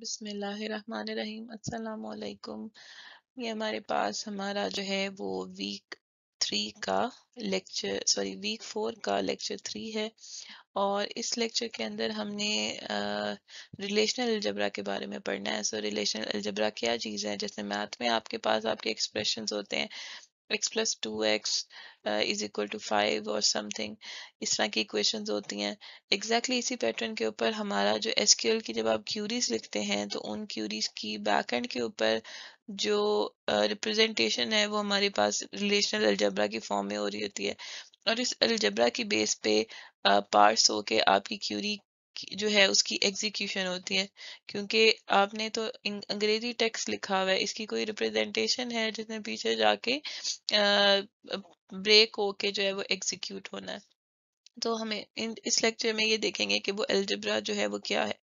बिसमीम असलकुम ये हमारे पास हमारा जो है वो वीक थ्री का लेक्चर सॉरी वीक फोर का लेक्चर थ्री है और इस लेक्चर के अंदर हमने रिलेशनल अलजबरा के बारे में पढ़ना है सो रिलेशनल अलजबरा क्या चीज़ है जैसे मैथ में आपके पास आपके एक्सप्रेशंस होते हैं x plus 2x uh, is equal to 5 or something इस तरह की इक्वेशंस होती हैं एग्जैक्टली exactly इसी पैटर्न के ऊपर हमारा जो एस की जब आप क्यूरीज लिखते हैं तो उन क्यूरीज की बैक एंड के ऊपर जो रिप्रेजेंटेशन uh, है वो हमारे पास रिलेशनल अलजबरा की फॉर्म में हो रही होती है और इस अलजबरा की बेस पे पार्स uh, होके आपकी क्यूरी जो है उसकी एग्जीक्यूशन होती है क्योंकि आपने तो अंग्रेजी टेक्स्ट लिखा हुआ है इसकी कोई रिप्रेजेंटेशन है जिसमें पीछे जाके ब्रेक होके जो है वो एग्जीक्यूट होना है तो हमें इन इस लेक्चर में ये देखेंगे कि वो एल्जिब्रा जो है वो क्या है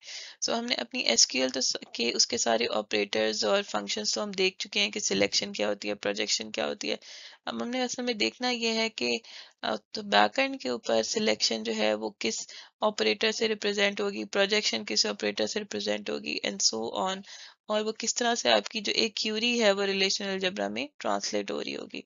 सो so, हमने अपनी एस तो के उसके सारे ऑपरेटर्स और फंक्शंस तो हम देख चुके हैं कि सिलेक्शन क्या होती है प्रोजेक्शन क्या होती है अब हमने असल में देखना ये है कि तो बैकएंड के ऊपर सिलेक्शन जो है वो किस ऑपरेटर से रिप्रेजेंट होगी प्रोजेक्शन किस ऑपरेटर से रिप्रेजेंट होगी एंड सो ऑन और वो किस तरह से आपकी जो एक क्यूरी है वो रिलेशनल जबरा में ट्रांसलेट हो रही होगी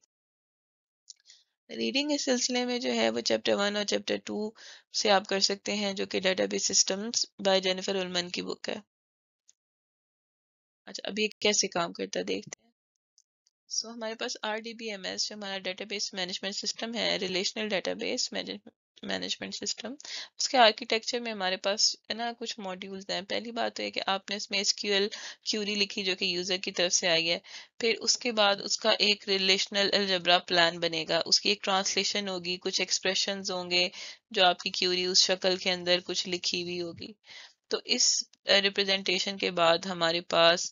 रीडिंग इस सिलसिले में जो है वो चैप्टर वन और चैप्टर टू से आप कर सकते हैं जो कि database systems by Jennifer Ullman की बुक है अच्छा अभी कैसे काम करता देखते हैं सो so, हमारे पास R D B M S जो हमारा डेटाबेस मैनेजमेंट सिस्टम है रिलेशनल डेटाबेस मैनेजमेंट सिस्टम उसके आर्किटेक्चर में हमारे पास है ना कुछ मॉड्यूल्स हैं पहली बात तो है कि आपने इसमें एस क्यूरी लिखी जो कि यूज़र की तरफ से आई है फिर उसके बाद उसका एक रिलेशनल अलजबरा प्लान बनेगा उसकी एक ट्रांसलेशन होगी कुछ एक्सप्रेशन होंगे जो आपकी क्यूरी उस शक्ल के अंदर कुछ लिखी हुई होगी तो इस रिप्रेजेंटेशन के बाद हमारे पास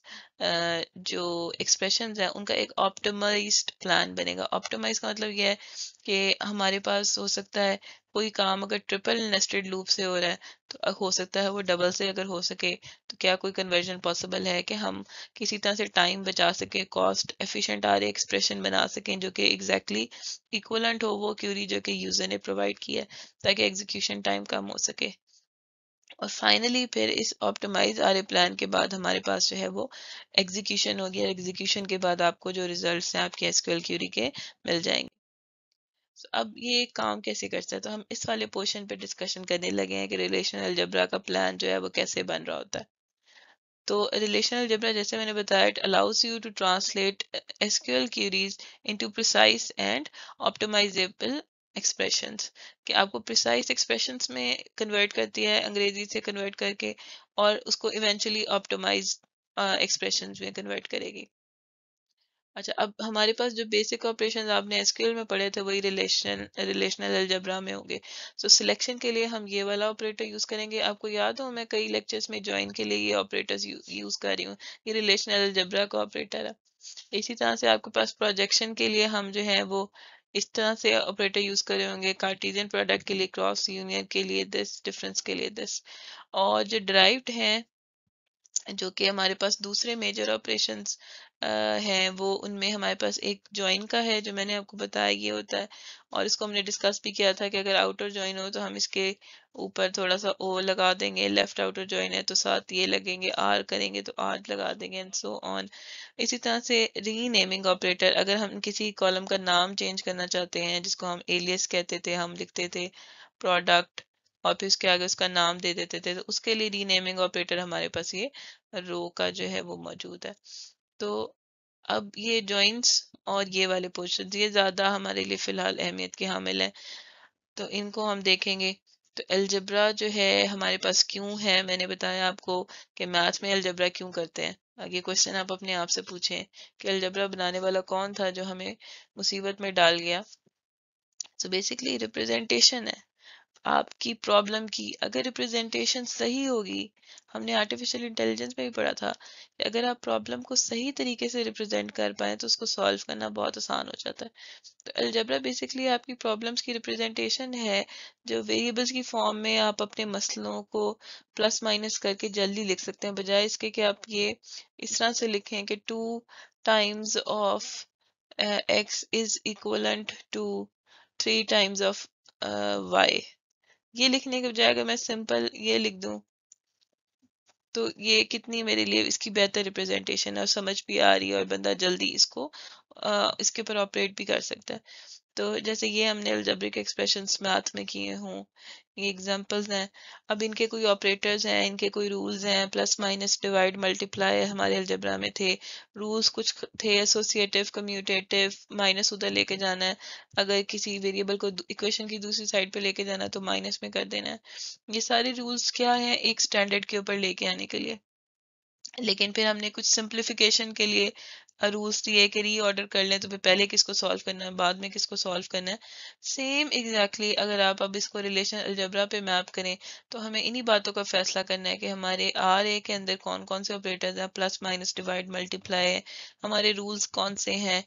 जो एक्सप्रेशन है उनका एक ऑप्टोमाइज प्लान बनेगा ऑप्टिमाइज का मतलब यह है कि हमारे पास हो सकता है कोई काम अगर ट्रिपल नेस्टेड लूप से हो रहा है तो हो सकता है वो डबल से अगर हो सके तो क्या कोई कन्वर्जन पॉसिबल है कि हम किसी तरह से टाइम बचा सके कॉस्ट एफिशिएंट आ रहे एक्सप्रेशन बना सकें जो कि एग्जैक्टली इक्वलेंट हो वो क्यूरी जो कि यूज़र ने प्रोवाइड किया है ताकि एग्जीक्यूशन टाइम कम हो सके और फाइनली फिर इस ऑप्टिमाइज आर प्लान के बाद हमारे पास जो है वो एग्जीक्यूशन हो गया एग्जीक्यूशन के बाद आपको जो रिजल्ट्स हैं आपके एसक्यूएल क्यूरी के मिल जाएंगे so, अब ये काम कैसे करता है तो हम इस वाले पोर्शन पे डिस्कशन करने लगे हैं कि रिलेशनल अलजबरा का प्लान जो है वो कैसे बन रहा होता है तो रिलेशनल अलजबरा जैसे मैंने बताया it allows you to translate SQL queries into precise and optimizable expressions कि आपको प्रिसाइज एक्सप्रेशंस में कन्वर्ट करती है अंग्रेजी से कन्वर्ट करके और उसको इवेंचुअली ऑप्टोमाइज एक्सप्रेशन में कन्वर्ट करेगी अच्छा अब हमारे पास जो बेसिक ऑपरेशन आपने एसक्यूएल में पढ़े थे वही रिलेशन रिलेशनल अलजबरा में होंगे सो so, सिलेक्शन के लिए हम ये वाला ऑपरेटर यूज़ करेंगे आपको याद हो मैं कई लेक्चर्स में ज्वाइन के लिए ये ऑपरेटर्स यूज़ कर रही हूँ ये रिलेशनल अलजबरा का ऑपरेटर है इसी तरह से आपके पास प्रोजेक्शन के लिए हम जो है वो इस तरह से ऑपरेटर यूज करे होंगे कार्टिजियन प्रोडक्ट के लिए क्रॉस यूनियन के लिए दिस डिफरेंस के लिए दिस और जो ड्राइव्ड है जो कि हमारे पास दूसरे मेजर ऑपरेशंस है वो उनमें हमारे पास एक ज्वाइन का है जो मैंने आपको बताया ये होता है और इसको हमने डिस्कस भी किया था कि अगर आउटर ज्वाइन हो तो हम इसके ऊपर थोड़ा सा ओ लगा देंगे लेफ्ट आउटर ज्वाइन है तो साथ ये लगेंगे आर करेंगे तो आर लगा देंगे एंड सो ऑन इसी तरह से रीनेमिंग ऑपरेटर अगर हम किसी कॉलम का नाम चेंज करना चाहते हैं जिसको हम एलियस कहते थे हम लिखते थे प्रोडक्ट और फिर उसके आगे उसका नाम दे देते थे तो उसके लिए रीनेमिंग ऑपरेटर हमारे पास ये रो का जो है वो मौजूद है तो अब ये जॉइंट्स और ये वाले पोर्शन ये ज़्यादा हमारे लिए फ़िलहाल अहमियत के हामिल हैं तो इनको हम देखेंगे तो एलजबरा जो है हमारे पास क्यों है मैंने बताया आपको कि मैथ में एलजबरा क्यों करते हैं आगे क्वेश्चन आप अपने आप से पूछें कि अलजबरा बनाने वाला कौन था जो हमें मुसीबत में डाल गया सो बेसिकली रिप्रेजेंटेशन है आपकी प्रॉब्लम की अगर रिप्रेजेंटेशन सही होगी हमने आर्टिफिशियल इंटेलिजेंस में भी पढ़ा था कि अगर आप प्रॉब्लम को सही तरीके से रिप्रेजेंट कर पाए तो उसको सॉल्व करना बहुत आसान हो जाता है तो अल्जबरा बेसिकली आपकी प्रॉब्लम्स की रिप्रेजेंटेशन है जो वेरिएबल्स की फॉर्म में आप अपने मसलों को प्लस माइनस करके जल्दी लिख सकते हैं बजाय इसके कि आप ये इस तरह से लिखें कि two times of X is equivalent to three times of Y ये लिखने के बजाय अगर मैं सिंपल ये लिख दू तो ये कितनी मेरे लिए इसकी बेहतर रिप्रेजेंटेशन है और समझ भी आ रही है और बंदा जल्दी इसको आ, इसके ऊपर ऑपरेट भी कर सकता है तो जैसे ये हमने अल्जब्रिक एक्सप्रेशन मैथ में किए हों ये एग्जांपल्स हैं अब इनके कोई ऑपरेटर्स हैं इनके कोई रूल्स हैं प्लस माइनस डिवाइड मल्टीप्लाई हमारे अल्जब्रा में थे रूल्स कुछ थे एसोसिएटिव कम्यूटेटिव माइनस उधर लेके जाना है अगर किसी वेरिएबल को इक्वेशन की दूसरी साइड पे लेके जाना है तो माइनस में कर देना है ये सारे रूल्स क्या है एक स्टैंडर्ड के ऊपर लेके आने के लिए लेकिन फिर हमने कुछ सिंप्लीफिकेशन के लिए अरूज टी री ऑर्डर कर लें तो फिर पहले किसको सॉल्व करना है बाद में किसको सॉल्व करना है सेम एग्जैक्टली exactly, अगर आप अब इसको रिलेशन अलजबरा पे मैप करें तो हमें इन्हीं बातों का फैसला करना है कि हमारे आर ए के अंदर कौन कौन से ऑपरेटर्स हैं प्लस माइनस डिवाइड मल्टीप्लाई है हमारे रूल्स कौन से हैं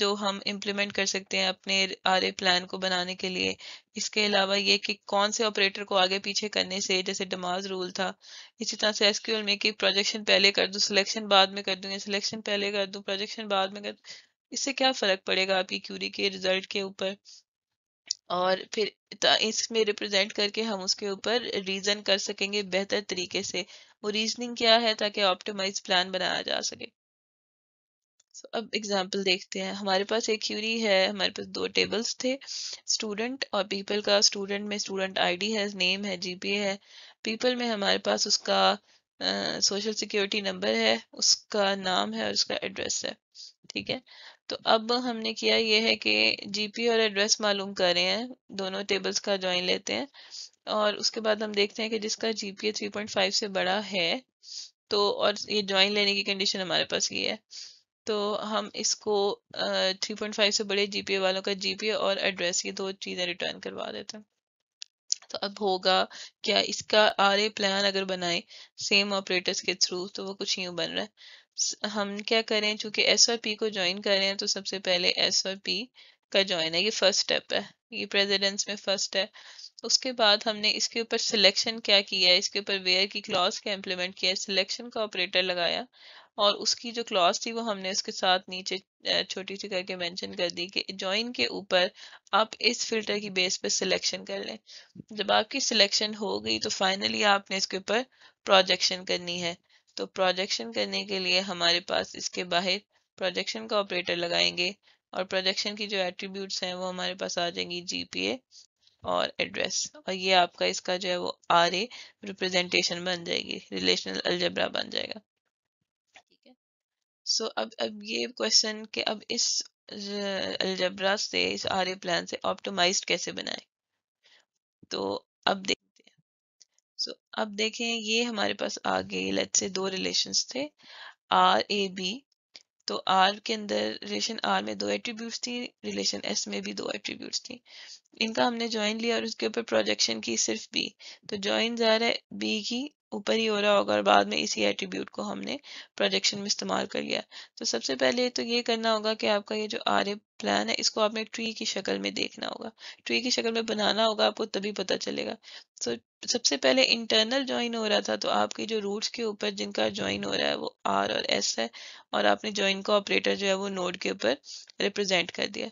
जो हम इम्प्लीमेंट कर सकते हैं अपने आर ए प्लान को बनाने के लिए इसके अलावा ये कि कौन से ऑपरेटर को आगे पीछे करने से जैसे डमाज रूल था इसी तरह से एसक्यूएल में कि प्रोजेक्शन पहले कर दूँ सिलेक्शन बाद में कर दूँ या सिलेक्शन पहले कर दूँ प्रोजेक्शन बाद में कर इससे क्या फ़र्क पड़ेगा आपकी क्यूरी के रिज़ल्ट के ऊपर और फिर इसमें रिप्रेजेंट करके हम उसके ऊपर रीज़न कर सकेंगे बेहतर तरीके से वो रीजनिंग क्या है ताकि ऑप्टिमाइज प्लान बनाया जा सके so, अब एग्जांपल देखते हैं हमारे पास एक क्यूरी है हमारे पास दो टेबल्स थे स्टूडेंट और पीपल का स्टूडेंट में स्टूडेंट आईडी है नेम है जीपीए है पीपल में हमारे पास उसका सोशल सिक्योरिटी नंबर है उसका नाम है और उसका एड्रेस है ठीक है तो अब हमने किया ये है कि जीपी और एड्रेस मालूम कर रहे हैं दोनों टेबल्स का ज्वाइन लेते हैं और उसके बाद हम देखते हैं कि जिसका जीपीए 3.5 से बड़ा है तो और ये ज्वाइन लेने की कंडीशन हमारे पास ये है तो हम इसको थ्री पॉइंट फाइव से बड़े जीपीए वालों का जीपीए और एड्रेस ये दो चीज़ें रिटर्न करवा देते हैं तो अब होगा क्या इसका आर ए प्लान अगर बनाए सेम ऑपरेटर्स के थ्रू तो वो कुछ यूं बन रहा है हम क्या करें चूंकि एस और पी को ज्वाइन कर रहे हैं तो सबसे पहले एस और पी का ज्वाइन है ये फर्स्ट स्टेप है ये प्रेजिडेंस में फर्स्ट है उसके बाद हमने इसके ऊपर सिलेक्शन क्या किया है इसके ऊपर वेयर की क्लॉज क्या इम्प्लीमेंट किया है सिलेक्शन का ऑपरेटर लगाया और उसकी जो क्लॉज थी वो हमने उसके साथ नीचे छोटी सी करके मेंशन कर दी कि ज्वाइन के ऊपर आप इस फिल्टर की बेस पे सिलेक्शन कर लें जब आपकी सिलेक्शन हो गई तो फाइनली आपने इसके ऊपर प्रोजेक्शन करनी है तो प्रोजेक्शन करने के लिए हमारे पास इसके बाहर प्रोजेक्शन का ऑपरेटर लगाएंगे और प्रोजेक्शन की जो एट्रीब्यूट्स हैं वो हमारे पास आ जाएंगी जी और एड्रेस और ये आपका इसका जो है वो आर ए रिप्रेजेंटेशन बन जाएगी रिलेशनल अल्जबरा बन जाएगा सो so, अब अब ये क्वेश्चन कि अब इस अलजबरा से इस आर प्लान से ऑप्टोमाइज कैसे बनाए तो अब देखते हैं सो so, अब देखें ये हमारे पास आ गए लेट से दो रिलेशंस थे आर ए बी तो आर के अंदर रिलेशन आर में दो एट्रीब्यूट्स थी रिलेशन एस में भी दो एट्रीब्यूट्स थी इनका हमने ज्वाइन लिया और उसके ऊपर प्रोजेक्शन की सिर्फ बी तो ज्वाइन जा रहा है बी की ऊपर ही हो रहा होगा और बाद में इसी एट्रीब्यूट को हमने प्रोजेक्शन में इस्तेमाल कर लिया तो सबसे पहले तो ये करना होगा कि आपका ये जो आर ए प्लान है इसको आपने ट्री की शक्ल में देखना होगा ट्री की शक्ल में बनाना होगा आपको तभी पता चलेगा तो सबसे पहले इंटरनल ज्वाइन हो रहा था तो आपके जो रूट्स के ऊपर जिनका ज्वाइन हो रहा है वो आर और एस है और आपने ज्वाइन का ऑपरेटर जो है वो नोड के ऊपर रिप्रेजेंट कर दिया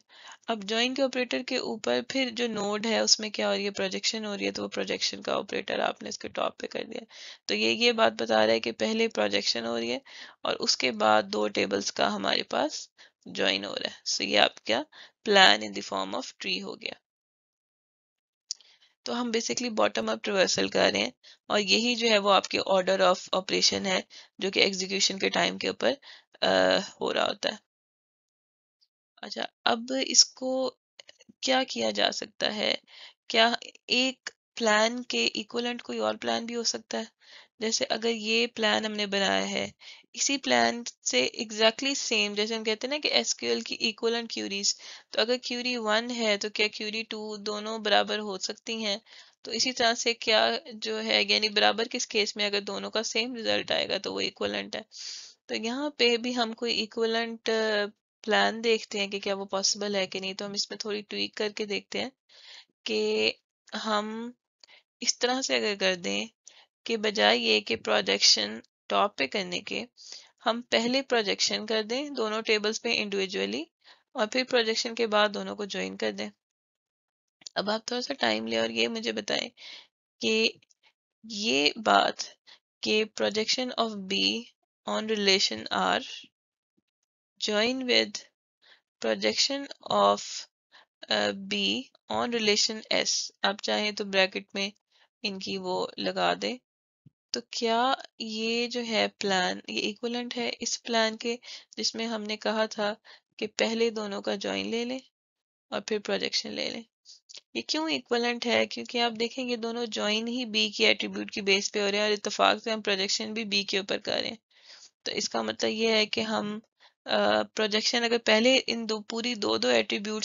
अब ज्वाइन के ऑपरेटर के ऊपर फिर जो नोड है उसमें क्या हो रही है प्रोजेक्शन हो रही है तो वो प्रोजेक्शन का ऑपरेटर आपने इसके टॉप पे कर दिया तो ये ये बात बता रहा है कि पहले प्रोजेक्शन हो रही है और उसके बाद दो टेबल्स का हमारे पास ज्वाइन हो रहा है सो ये आपका plan in the form of tree हो गया तो हम बेसिकली बॉटम अप ट्रिवर्सल कर रहे हैं और यही जो है वो आपके ऑर्डर ऑफ ऑपरेशन है जो कि एग्जीक्यूशन के टाइम के ऊपर हो रहा होता है अच्छा अब इसको क्या किया जा सकता है क्या एक प्लान के इक्वलेंट कोई और प्लान भी हो सकता है जैसे अगर ये प्लान हमने बनाया है इसी प्लान से एग्जैक्टली exactly सेम जैसे हम कहते हैं ना कि एसक्यूएल की इक्वलेंट क्यूरीज तो अगर क्यूरी वन है तो क्या क्यूरी टू दोनों बराबर हो सकती हैं तो इसी तरह से क्या जो है यानी बराबर किस केस में अगर दोनों का सेम रिजल्ट आएगा तो वो इक्वलेंट है तो यहाँ पे भी हम कोई इक्वलेंट प्लान uh, देखते हैं कि क्या वो पॉसिबल है कि नहीं तो हम इसमें थोड़ी ट्वीक करके देखते हैं कि हम इस तरह से अगर कर दें कि बजाय ये कि प्रोजेक्शन टॉप पे करने के हम पहले प्रोजेक्शन कर दें दोनों टेबल्स पे इंडिविजुअली और फिर प्रोजेक्शन के बाद दोनों को ज्वाइन कर दें अब आप थोड़ा सा टाइम लें और ये मुझे बताएं कि ये बात कि projection of B on relation R join with projection of B on relation S आप चाहें तो ब्रैकेट में इनकी वो लगा दे तो क्या ये जो है प्लान ये इक्वलेंट है इस प्लान के जिसमें हमने कहा था कि पहले दोनों का ज्वाइन ले लें और फिर प्रोजेक्शन ले लें ये क्यों इक्वलेंट है क्योंकि आप देखेंगे दोनों ज्वाइन ही बी की एट्रीब्यूट की बेस पे हो रहे हैं और इतफाक से हम प्रोजेक्शन भी बी के ऊपर कर रहे हैं तो इसका मतलब ये है कि हम प्रोजेक्शन अगर पहले इन दो पूरी दो दो एट्रीब्यूट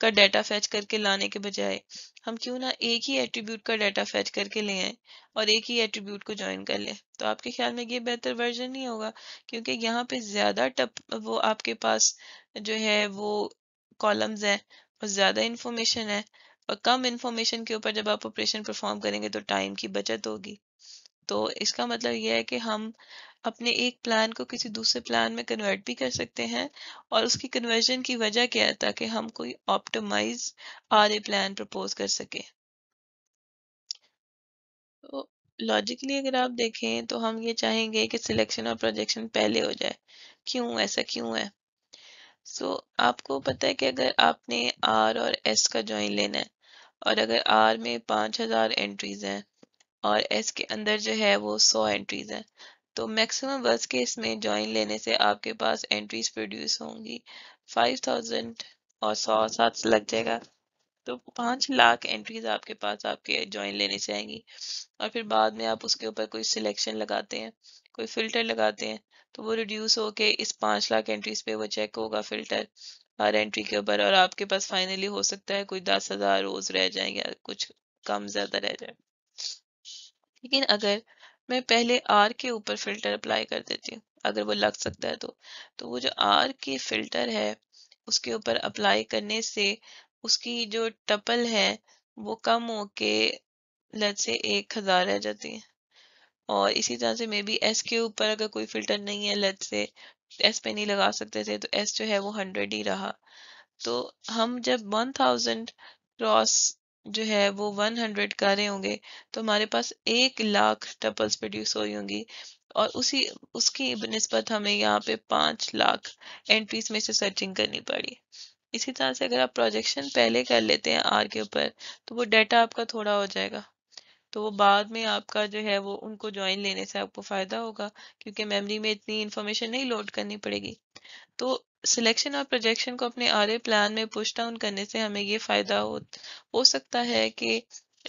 का डाटा फैच करके लाने के बजाय हम क्यों ना एक ही एट्रीब्यूट का डाटा फैच करके ले आए और एक ही एट्रीब्यूट को ज्वाइन कर ले तो आपके ख्याल में ये बेहतर वर्जन नहीं होगा क्योंकि यहाँ पे ज़्यादा टप वो आपके पास जो है वो कॉलम्स है और ज़्यादा इन्फॉर्मेशन है और कम इन्फॉर्मेशन के ऊपर जब आप ऑपरेशन परफॉर्म करेंगे तो टाइम की बचत होगी तो इसका मतलब यह है कि हम अपने एक प्लान को किसी दूसरे प्लान में कन्वर्ट भी कर सकते हैं और उसकी कन्वर्जन की वजह क्या है ताकि हम कोई optimize R A plan propose कर सकें तो लॉजिकली अगर आप देखें तो हम ये चाहेंगे कि सिलेक्शन और प्रोजेक्शन पहले हो जाए क्यों ऐसा क्यों है सो so, आपको पता है कि अगर आपने आर और एस का ज्वाइन लेना है और अगर आर में पाँच हज़ार एंट्रीज हैं और एस के अंदर जो है वो सौ एंट्रीज हैं तो मैक्सिमम वर्स के इसमें ज्वाइन लेने से आपके पास एंट्रीज प्रोड्यूस होंगी फाइव थाउजेंड और सौ सात लग जाएगा तो पाँच लाख एंट्रीज आपके पास आपके ज्वाइन लेने से आएंगी और फिर बाद में आप उसके ऊपर कोई सिलेक्शन लगाते हैं कोई फिल्टर लगाते हैं तो वो रिड्यूस होके इस पाँच लाख एंट्रीज पे वो चेक होगा फिल्टर हर एंट्री के ऊपर और आपके पास फाइनली हो सकता है कोई दस हज़ार रोज़ रह जाएंगे कुछ कम ज़्यादा रह जाए लेकिन अगर मैं पहले आर के ऊपर फिल्टर अप्लाई कर देती हूँ अगर वो लग सकता है तो तो वो जो आर के फिल्टर है उसके ऊपर अप्लाई करने से उसकी जो टपल है वो कम होके लत से एक हज़ार रह जाती है और इसी तरह से मे बी एस के ऊपर अगर कोई फिल्टर नहीं है लत से एस पे नहीं लगा सकते थे तो एस जो है वो हंड्रेड ही रहा तो हम जब वन थाउजेंड क्रॉस जो है वो 100 रहे होंगे तो हमारे पास एक लाख टपल्स प्रोड्यूस हुई होंगी और उसी उसकी बनस्बत हमें यहाँ पे पांच लाख एंट्रीज में से सर्चिंग करनी पड़ी इसी तरह से अगर आप प्रोजेक्शन पहले कर लेते हैं आर के ऊपर तो वो डाटा आपका थोड़ा हो जाएगा तो वो बाद में आपका जो है वो उनको ज्वाइन लेने से आपको फ़ायदा होगा क्योंकि मेमोरी में इतनी इन्फॉर्मेशन नहीं लोड करनी पड़ेगी तो सिलेक्शन और प्रोजेक्शन को अपने आर प्लान में पुश डाउन करने से हमें ये फ़ायदा हो, हो सकता है कि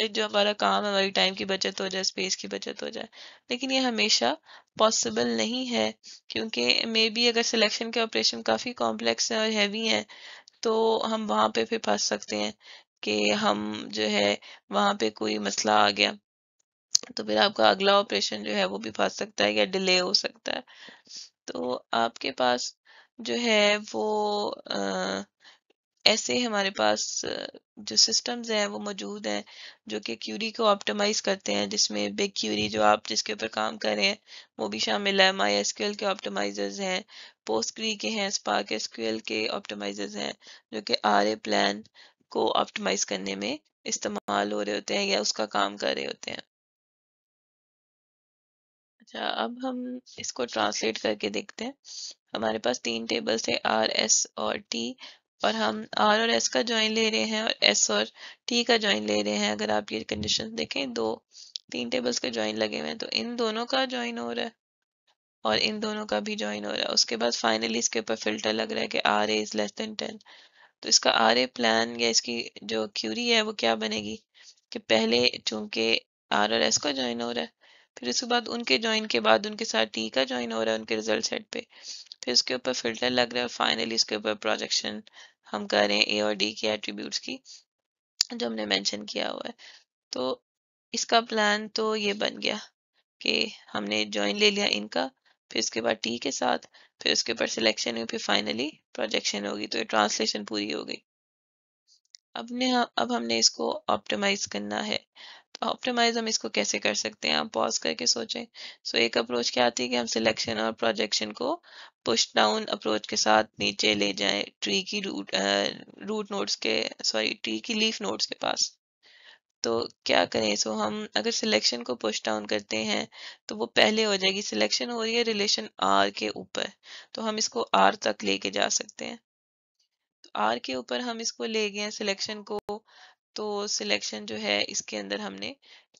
जो हमारा काम हमारी टाइम की बचत हो जाए स्पेस की बचत हो जाए लेकिन ये हमेशा पॉसिबल नहीं है क्योंकि मे बी अगर सिलेक्शन के ऑपरेशन काफ़ी कॉम्प्लेक्स हैं और हैवी हैं तो हम वहाँ पे फिर फंस सकते हैं कि हम जो है वहाँ पे कोई मसला आ गया तो फिर आपका अगला ऑपरेशन जो है वो भी फंस सकता है या डिले हो सकता है तो आपके पास जो है वो ऐसे हमारे पास जो सिस्टम्स हैं वो मौजूद हैं जो कि क्यूरी को ऑप्टिमाइज़ करते हैं जिसमें बिग क्यूरी जो आप जिसके ऊपर काम कर रहे हैं वो भी शामिल है माई एस के ऑप्टिमाइजर्स हैं पोस्टग्री के हैं स्पार्क एस के ऑप्टिमाइजर्स हैं जो कि आर ए प्लान को ऑप्टिमाइज़ करने में इस्तेमाल हो रहे होते हैं या उसका काम कर रहे होते हैं अच्छा अब हम इसको ट्रांसलेट करके देखते हैं हमारे पास तीन टेबल्स थे आर एस और टी और हम आर और एस का ज्वाइन ले रहे हैं और एस और टी का ज्वाइन ले रहे हैं अगर आप ये कंडीशन देखें दो तीन टेबल्स के ज्वाइन लगे हुए हैं तो इन दोनों का ज्वाइन हो रहा है और इन दोनों का भी ज्वाइन हो रहा है उसके बाद फाइनली इसके ऊपर फिल्टर लग रहा है कि R A is less than ten तो इसका आर ए प्लान या इसकी जो क्यूरी है वो क्या बनेगी कि पहले चूंकि आर और एस का ज्वाइन हो रहा है फिर उसके बाद उनके ज्वाइन के बाद उनके साथ टी का ज्वाइन हो रहा है उनके रिजल्ट सेट पे फिर इसके ऊपर फिल्टर लग रहा है फाइनली इसके ऊपर प्रोजेक्शन हम कर रहे हैं ए और डी के एट्रीब्यूट की जो हमने मैंशन किया हुआ है तो इसका प्लान तो ये बन गया कि हमने ज्वाइन ले लिया इनका फिर उसके बाद टी के साथ फिर उसके ऊपर सिलेक्शन हुई फिर फाइनली प्रोजेक्शन होगी तो ये ट्रांसलेशन पूरी हो गई अब ने अब हमने इसको ऑप्टिमाइज करना है ऑप्टिमाइज हम इसको कैसे कर सकते हैं आप पॉज करके सोचें सो so, एक अप्रोच क्या आती है कि हम सिलेक्शन और प्रोजेक्शन को पुश डाउन अप्रोच के साथ नीचे ले जाएं ट्री की रूट रूट नोट्स के सॉरी ट्री की लीफ नोट्स के पास तो क्या करें सो so, हम अगर सिलेक्शन को पुश डाउन करते हैं तो वो पहले हो जाएगी सिलेक्शन हो रही है रिलेशन आर के ऊपर तो हम इसको आर तक लेके जा सकते हैं आर के ऊपर हम इसको ले गए सिलेक्शन को तो सिलेक्शन जो है इसके अंदर हमने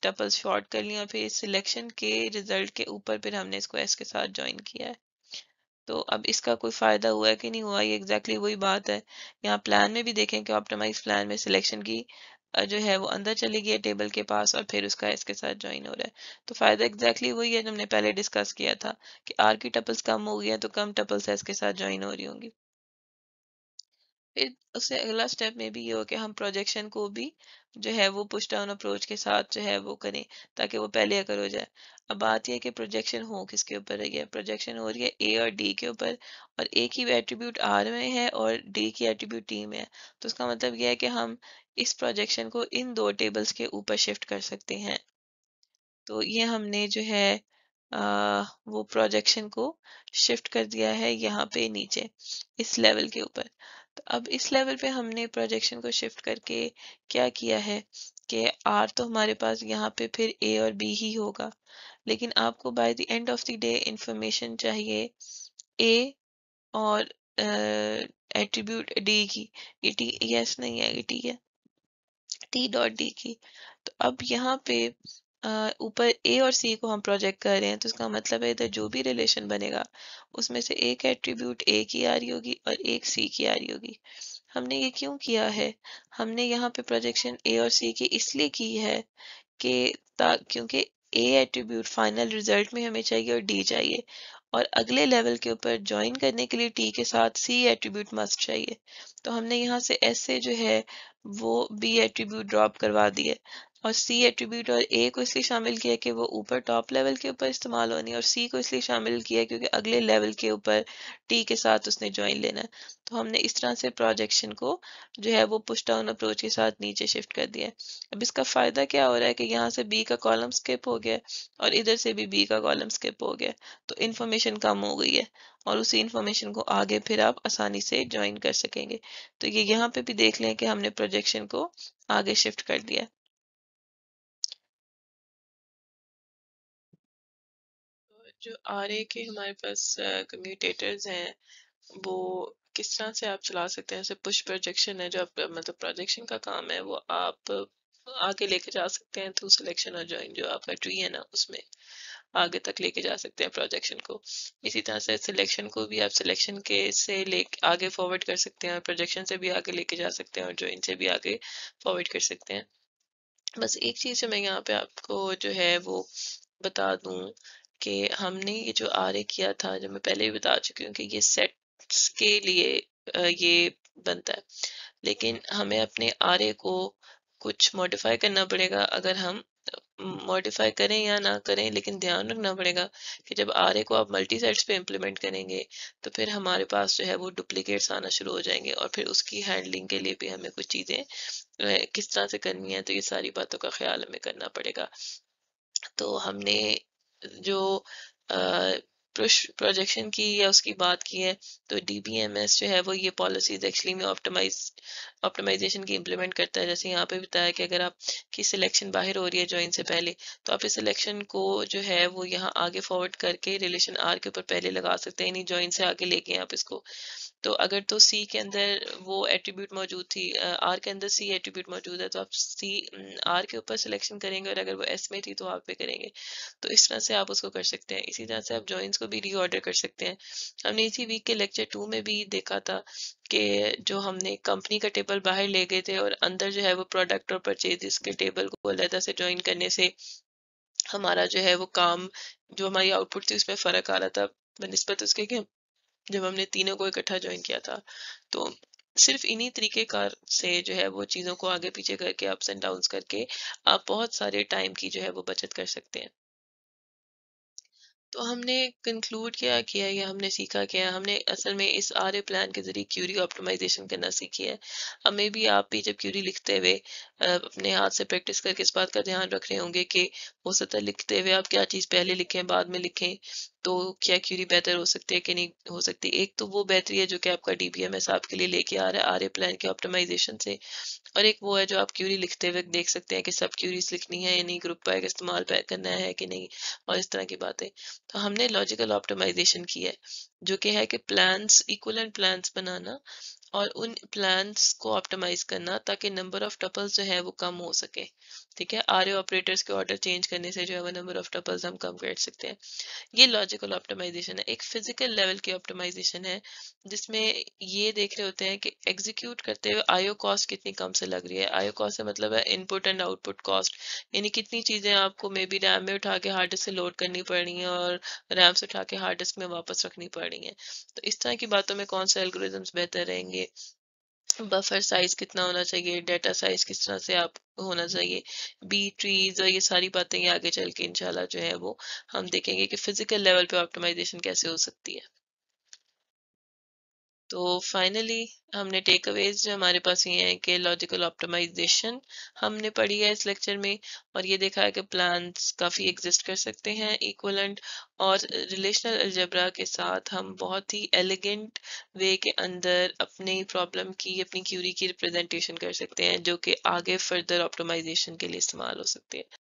टपल शॉर्ट कर लिया फिर सिलेक्शन के रिजल्ट के ऊपर फिर हमने इसको एस के साथ ज्वाइन किया है तो अब इसका कोई फ़ायदा हुआ है कि नहीं हुआ ये एग्जैक्टली exactly वही बात है यहाँ प्लान में भी देखें कि ऑप्टोमाइज प्लान में सिलेक्शन की जो है वो अंदर चली गई है टेबल के पास और फिर उसका इसके साथ ज्वाइन हो रहा है तो फ़ायदा एग्जैक्टली वही है जो हमने पहले डिस्कस किया था कि आर की टपल्स कम हो गई है तो कम टपल्स है इसके साथ ज्वाइन हो रही होंगी फिर उससे अगला स्टेप में भी ये हो कि हम प्रोजेक्शन को भी जो है वो पुश डाउन अप्रोच के साथ जो है वो करें ताकि वो पहले अगर हो जाए अब बात यह है कि प्रोजेक्शन हो किसके ऊपर रही है प्रोजेक्शन हो रही है ए और डी के ऊपर और ए की एट्रीब्यूट आर में है और डी की एट्रीब्यूट टी में है तो उसका मतलब यह है कि हम इस प्रोजेक्शन को इन दो टेबल्स के ऊपर शिफ्ट कर सकते हैं तो ये हमने जो है आ, वो प्रोजेक्शन को शिफ्ट कर दिया है यहाँ पे नीचे इस लेवल के ऊपर तो अब इस लेवल पे हमने प्रोजेक्शन को शिफ्ट करके क्या किया है कि आर तो हमारे पास यहाँ पे फिर ए और बी ही होगा लेकिन आपको by the end of the day information चाहिए ए और एट्रीब्यूट uh, डी की ये टी यस नहीं है ये टी है टी डॉट डी की तो अब यहाँ पे ऊपर ए और सी को हम प्रोजेक्ट कर रहे हैं तो इसका मतलब है इधर जो भी रिलेशन बनेगा उसमें से एक एट्रीब्यूट ए की आ रही होगी और एक सी की आ रही होगी हमने ये क्यों किया है हमने यहाँ पे प्रोजेक्शन ए और सी की इसलिए की है कि क्योंकि ए एट्रीब्यूट फाइनल रिजल्ट में हमें चाहिए और डी चाहिए और अगले लेवल के ऊपर ज्वाइन करने के लिए टी के साथ सी एट्रीब्यूट मस्ट चाहिए तो हमने यहाँ से एस से जो है वो बी एट्रीब्यूट ड्रॉप करवा दिए और सी एट्रीब्यूट और ए को इसलिए शामिल किया कि वो ऊपर टॉप लेवल के ऊपर इस्तेमाल होनी और सी को इसलिए शामिल किया क्योंकि अगले लेवल के ऊपर टी के साथ उसने ज्वाइन लेना है तो हमने इस तरह से प्रोजेक्शन को जो है वो पुश डाउन अप्रोच के साथ नीचे शिफ्ट कर दिया है अब इसका फ़ायदा क्या हो रहा है कि यहाँ से बी का कॉलम स्किप हो गया और इधर से भी बी का कॉलम स्किप हो गया तो इन्फॉर्मेशन कम हो गई है और उसी इन्फॉर्मेशन को आगे फिर आप आसानी से ज्वाइन कर सकेंगे तो ये यहाँ पे भी देख लें कि हमने प्रोजेक्शन को आगे शिफ्ट कर दिया जो आर ए के हमारे पास कम्यूटेटर्स हैं वो किस तरह से आप चला सकते हैं जैसे पुश प्रोजेक्शन है जो आप मतलब प्रोजेक्शन का काम है वो आप आगे लेके जा सकते हैं थ्रू सिलेक्शन और ज्वाइन जो आपका ट्री है ना उसमें आगे तक लेके जा सकते हैं प्रोजेक्शन को इसी तरह से सिलेक्शन को भी आप सिलेक्शन के से ले आगे फॉरवर्ड कर सकते हैं और प्रोजेक्शन से भी आगे लेके जा सकते हैं और ज्वाइन से भी आगे फॉरवर्ड कर सकते हैं बस एक चीज़ जो मैं यहाँ पे आपको जो है वो बता दूं कि हमने ये जो आर किया था जो मैं पहले ही बता चुकी हूँ कि ये सेट्स के लिए ये बनता है लेकिन हमें अपने आर को कुछ मॉडिफाई करना पड़ेगा अगर हम मॉडिफाई करें या ना करें लेकिन ध्यान रखना पड़ेगा कि जब आर को आप मल्टी सेट्स पे इम्प्लीमेंट करेंगे तो फिर हमारे पास जो है वो डुप्लीकेट्स आना शुरू हो जाएंगे और फिर उसकी हैंडलिंग के लिए भी हमें कुछ चीज़ें किस तरह से करनी है तो ये सारी बातों का ख्याल हमें करना पड़ेगा तो हमने जो प्रोजेक्शन की या उसकी बात की है तो डीबीएमएस जो है वो ये पॉलिसीज एक्चुअली में ऑप्टिमाइज ऑप्टिमाइजेशन की इम्प्लीमेंट करता है जैसे यहाँ पे बताया कि अगर आप की सिलेक्शन बाहर हो रही है ज्वाइन से पहले तो आप इस सिलेक्शन को जो है वो यहाँ आगे फॉरवर्ड करके रिलेशन आर के ऊपर पहले लगा सकते हैं यानी ज्वाइन से आगे लेके आप इसको तो अगर तो सी के अंदर वो एट्रीब्यूट मौजूद थी आर के अंदर सी एट्रीब्यूट मौजूद है तो आप सी आर हम्म। के ऊपर सिलेक्शन करेंगे और अगर वो एस में थी तो आप पे करेंगे तो इस तरह से आप उसको कर सकते हैं इसी तरह से आप जॉइंस को भी रीऑर्डर कर सकते हैं हमने इसी वीक के लेक्चर टू में भी देखा था कि जो हमने कंपनी का टेबल बाहर ले गए थे और अंदर जो है वो प्रोडक्ट और परचेज के टेबल को अलहदा से ज्वाइन करने से हमारा जो है वो काम जो हमारी आउटपुट थी उसमें फ़र्क आ रहा था बनस्बत उसके कि जब हमने तीनों को इकट्ठा ज्वाइन किया था तो सिर्फ इन्हीं तरीके कार से जो है वो चीज़ों को आगे पीछे करके अप्स एंड डाउन करके आप बहुत सारे टाइम की जो है वो बचत कर सकते हैं तो हमने कंक्लूड क्या किया या हमने सीखा क्या हमने असल में इस आर ए प्लान के जरिए क्यूरी ऑप्टिमाइजेशन करना सीखी है अब मे भी आप भी जब क्यूरी लिखते हुए अपने हाथ से प्रैक्टिस करके इस बात का ध्यान रख रहे होंगे कि वो सतह लिखते हुए आप क्या चीज़ पहले लिखें बाद में लिखें तो क्या क्यूरी बेहतर हो सकती है कि नहीं हो सकती एक तो वो बेहतरी है जो कि आपका डीबीएमएस आपके लिए लेके आ रहा है आर ए प्लान के ऑप्टिमाइजेशन से और एक वो है जो आप क्यूरी लिखते वक्त देख सकते हैं कि सब क्यूरीज लिखनी है या नहीं ग्रुप पैक इस्तेमाल पैक करना है कि नहीं और इस तरह की बातें तो हमने लॉजिकल ऑप्टिमाइजेशन की है जो कि है कि प्लान्स इक्वल एंड प्लान्स बनाना और उन प्लान्स को ऑप्टिमाइज करना ताकि नंबर ऑफ टपल्स जो है वो कम हो सके ठीक है आर ऑपरेटर्स के ऑर्डर चेंज करने से जो है वो नंबर ऑफ टपल्स हम कम कर सकते हैं ये लॉजिकल ऑप्टिमाइजेशन है एक फिजिकल लेवल की ऑप्टिमाइजेशन है जिसमें ये देख रहे होते हैं कि एग्जीक्यूट करते हुए आयो कॉस्ट कितनी कम से लग रही है आयो कॉस्ट से मतलब है इनपुट एंड आउटपुट कॉस्ट यानी कितनी चीज़ें आपको मे बी रैम में उठा के हार्ड डिस्क से लोड करनी पड़ रही है और रैम से उठा के हार्ड डिस्क में वापस रखनी पड़ रही तो इस तरह की बातों में कौन से एल्गोरिजम्स बेहतर रहेंगे चाहिए बफर साइज कितना होना चाहिए डेटा साइज किस तरह से आप होना चाहिए बी ट्रीज और ये सारी बातें आगे चल के इनशाला जो है वो हम देखेंगे कि फिजिकल लेवल पे ऑप्टिमाइजेशन कैसे हो सकती है तो फाइनली हमने टेक अवेज जो हमारे पास ये है कि लॉजिकल ऑप्टिमाइजेशन हमने पढ़ी है इस लेक्चर में और ये देखा है कि प्लान्स काफ़ी एग्जिस्ट कर सकते हैं इक्वलेंट और रिलेशनल अलजबरा के साथ हम बहुत ही एलिगेंट वे के अंदर अपनी प्रॉब्लम की अपनी क्यूरी की रिप्रेजेंटेशन कर सकते हैं जो कि आगे फर्दर ऑप्टिमाइजेशन के लिए इस्तेमाल हो सकते हैं